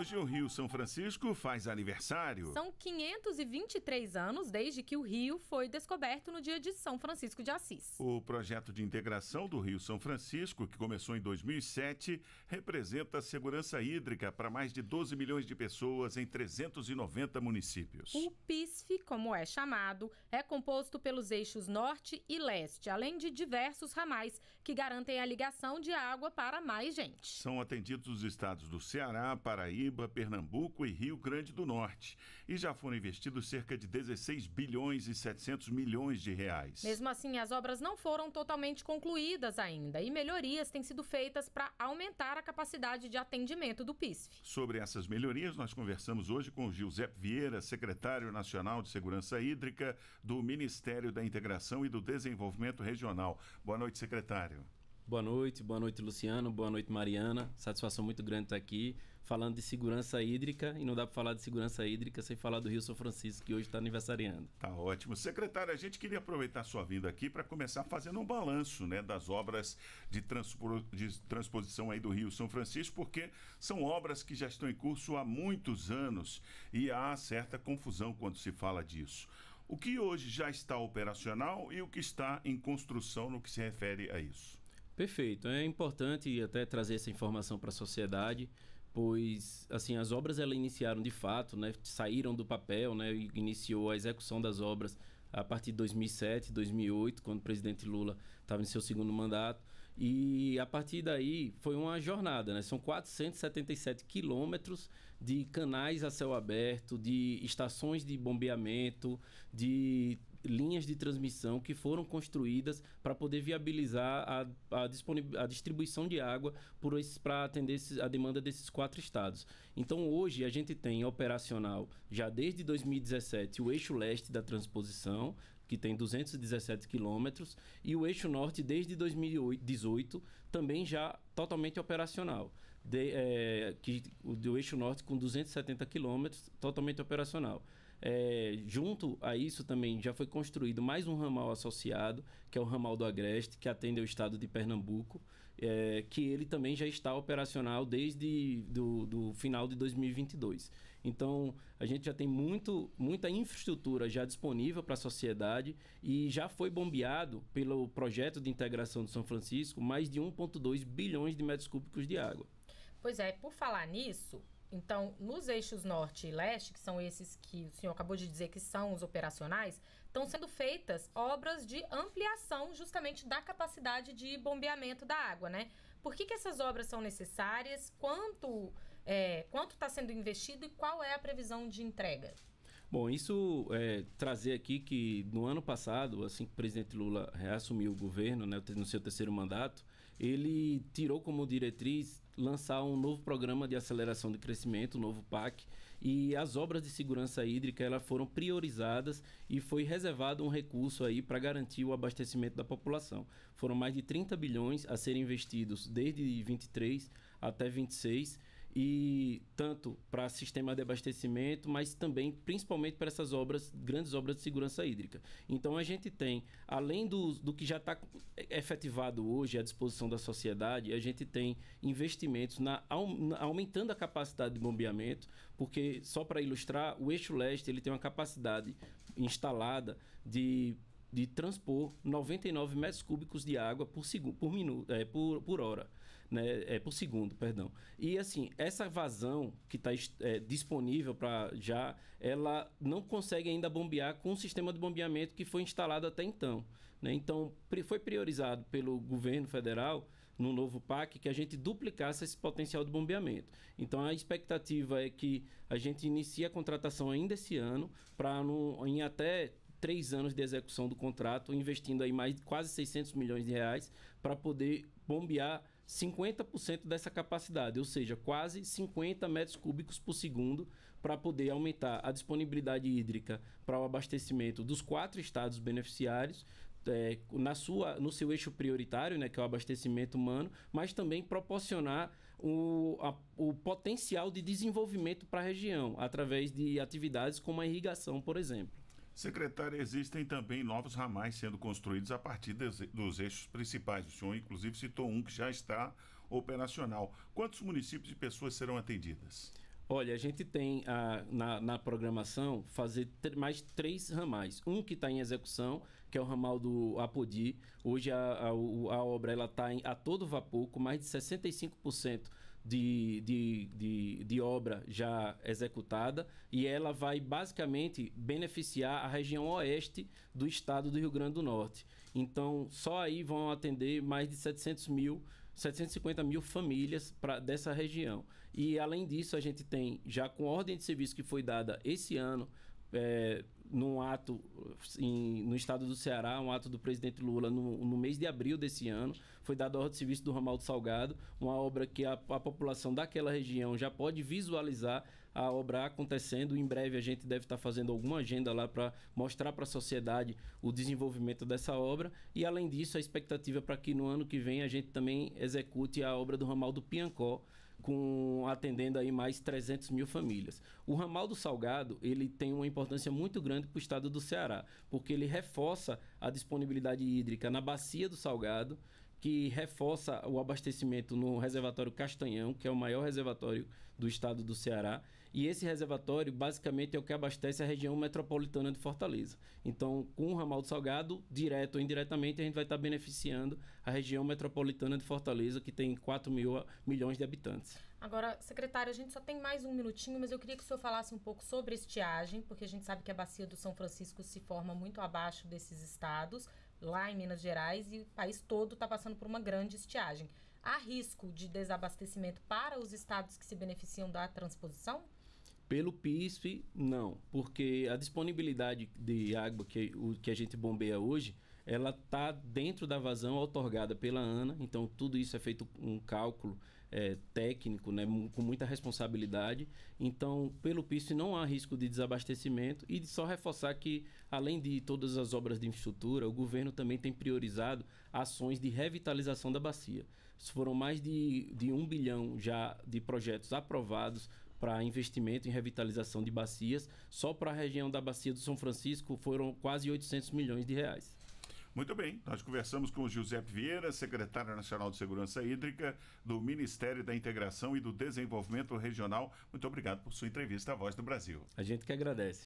Hoje o Rio São Francisco faz aniversário. São 523 anos desde que o Rio foi descoberto no dia de São Francisco de Assis. O projeto de integração do Rio São Francisco, que começou em 2007, representa segurança hídrica para mais de 12 milhões de pessoas em 390 municípios. O PISF, como é chamado, é composto pelos eixos norte e leste, além de diversos ramais que garantem a ligação de água para mais gente. São atendidos os estados do Ceará, Paraíba, Paraíba, Pernambuco e Rio Grande do Norte. E já foram investidos cerca de 16 bilhões e 700 milhões de reais. Mesmo assim, as obras não foram totalmente concluídas ainda e melhorias têm sido feitas para aumentar a capacidade de atendimento do PISF. Sobre essas melhorias, nós conversamos hoje com o Giuseppe Vieira, secretário nacional de Segurança Hídrica do Ministério da Integração e do Desenvolvimento Regional. Boa noite, secretário. Boa noite, boa noite Luciano, boa noite Mariana. Satisfação muito grande estar aqui falando de segurança hídrica e não dá para falar de segurança hídrica sem falar do Rio São Francisco que hoje está aniversariando. Tá ótimo, secretário. A gente queria aproveitar sua vinda aqui para começar fazendo um balanço, né, das obras de, de transposição aí do Rio São Francisco, porque são obras que já estão em curso há muitos anos e há certa confusão quando se fala disso. O que hoje já está operacional e o que está em construção no que se refere a isso? Perfeito. É importante até trazer essa informação para a sociedade, pois assim as obras elas iniciaram de fato, né? Saíram do papel, né? Iniciou a execução das obras a partir de 2007, 2008, quando o presidente Lula estava em seu segundo mandato. E a partir daí foi uma jornada, né? São 477 quilômetros de canais a céu aberto, de estações de bombeamento, de linhas de transmissão que foram construídas para poder viabilizar a, a, a, distribuição de água para atender a demanda desses quatro estados. Então, hoje, a gente tem operacional, já desde 2017, o eixo leste da transposição, que tem 217 quilômetros, e o eixo norte, desde 2018, também já totalmente operacional. De, é, que, o do eixo norte com 270 quilômetros, totalmente operacional. É, junto a isso também já foi construído mais um ramal associado, que é o ramal do Agreste, que atende ao estado de Pernambuco, é, que ele também já está operacional desde do, final de 2022. Então, a gente já tem muito, muita infraestrutura já disponível para a sociedade e já foi bombeado pelo projeto de integração de São Francisco mais de 1,2 bilhões de metros cúbicos de água. Pois é, por falar nisso, então, nos eixos norte e leste, que são esses que o senhor acabou de dizer que são os operacionais, estão sendo feitas obras de ampliação justamente da capacidade de bombeamento da água, né? Por que, que essas obras são necessárias? Quanto é, quanto está sendo investido e qual é a previsão de entrega? Bom, isso é, trazer aqui que no ano passado, assim que o presidente Lula reassumiu o governo, né, no seu terceiro mandato, ele tirou como diretriz lançar um novo programa de aceleração de crescimento, o um novo PAC, e as obras de segurança hídrica elas foram priorizadas e foi reservado um recurso aí para garantir o abastecimento da população. Foram mais de 30 bilhões a serem investidos desde 23 até 26 e tanto para sistema de abastecimento, mas também principalmente para essas obras, grandes obras de segurança hídrica. Então a gente tem, além do, do que já está efetivado hoje à disposição da sociedade, a gente tem investimentos na, aumentando a capacidade de bombeamento, porque só para ilustrar, o eixo leste ele tem uma capacidade instalada de de transpor 99 metros cúbicos de água por, segundo, por, minuto, é, por, por hora né, é, por segundo, perdão. E assim, essa vazão que tá está é, disponível para já, ela não consegue ainda bombear com o sistema de bombeamento que foi instalado até então. Né? Então, foi priorizado pelo governo federal, no novo PAC, que a gente duplicasse esse potencial de bombeamento. Então, a expectativa é que a gente inicie a contratação ainda esse ano, para em até três anos de execução do contrato, investindo aí mais de quase 600 milhões de reais para poder bombear 50% dessa capacidade, ou seja, quase 50 metros cúbicos por segundo, para poder aumentar a disponibilidade hídrica para o abastecimento dos quatro estados beneficiários, é, na sua, no seu eixo prioritário, né, que é o abastecimento humano, mas também proporcionar o, a, o potencial de desenvolvimento para a região, através de atividades como a irrigação, por exemplo. Secretária, existem também novos ramais sendo construídos a partir dos eixos principais. O senhor, inclusive, citou um que já está operacional. Quantos municípios e pessoas serão atendidas? Olha, a gente tem a, ah, na, na, programação fazer mais três ramais. Um que está em execução, que é o ramal do Apodi. Hoje a, a, a obra está a todo vapor, com mais de 65% de, de, de, de, obra já executada e ela vai basicamente beneficiar a região oeste do estado do Rio Grande do Norte. Então, só aí vão atender mais de 700 mil, 750 mil famílias pra, dessa região. E, além disso, a gente tem, já com ordem de serviço que foi dada esse ano, é, num ato em, no estado do Ceará, um ato do presidente Lula no, no mês de abril desse ano, foi dado a ordem de serviço do ramal do Salgado, uma obra que a, a, população daquela região já pode visualizar a obra acontecendo. Em breve a gente deve estar fazendo alguma agenda lá para mostrar para a sociedade o desenvolvimento dessa obra e além disso a expectativa para que no ano que vem a gente também execute a obra do ramal do Piancó com atendendo aí mais 300 mil famílias. O ramal do Salgado ele tem uma importância muito grande para o estado do Ceará, porque ele reforça a disponibilidade hídrica na bacia do Salgado, que reforça o abastecimento no reservatório Castanhão, que é o maior reservatório do estado do Ceará. E esse reservatório, basicamente, é o que abastece a região metropolitana de Fortaleza. Então, com o ramal do Salgado, direto ou indiretamente, a gente vai estar beneficiando a região metropolitana de Fortaleza, que tem 4 mil, milhões de habitantes. Agora, secretária, a gente só tem mais um minutinho, mas eu queria que o senhor falasse um pouco sobre estiagem, porque a gente sabe que a bacia do São Francisco se forma muito abaixo desses estados, lá em Minas Gerais, e o país todo está passando por uma grande estiagem. Há risco de desabastecimento para os estados que se beneficiam da transposição? Pelo PISF, não, porque a disponibilidade de água que, o, que a gente bombeia hoje, ela está dentro da vazão otorgada pela ANA, então tudo isso é feito um cálculo é, técnico, né, com muita responsabilidade. Então, pelo piso, não há risco de desabastecimento e de só reforçar que, além de todas as obras de infraestrutura, o governo também tem priorizado ações de revitalização da bacia. Foram mais de, de um bilhão já de projetos aprovados para investimento em revitalização de bacias. Só para a região da Bacia do São Francisco foram quase 800 milhões de reais. Muito bem, nós conversamos com o Giuseppe Vieira, secretário nacional de Segurança Hídrica do Ministério da Integração e do Desenvolvimento Regional. Muito obrigado por sua entrevista à Voz do Brasil. A gente que agradece.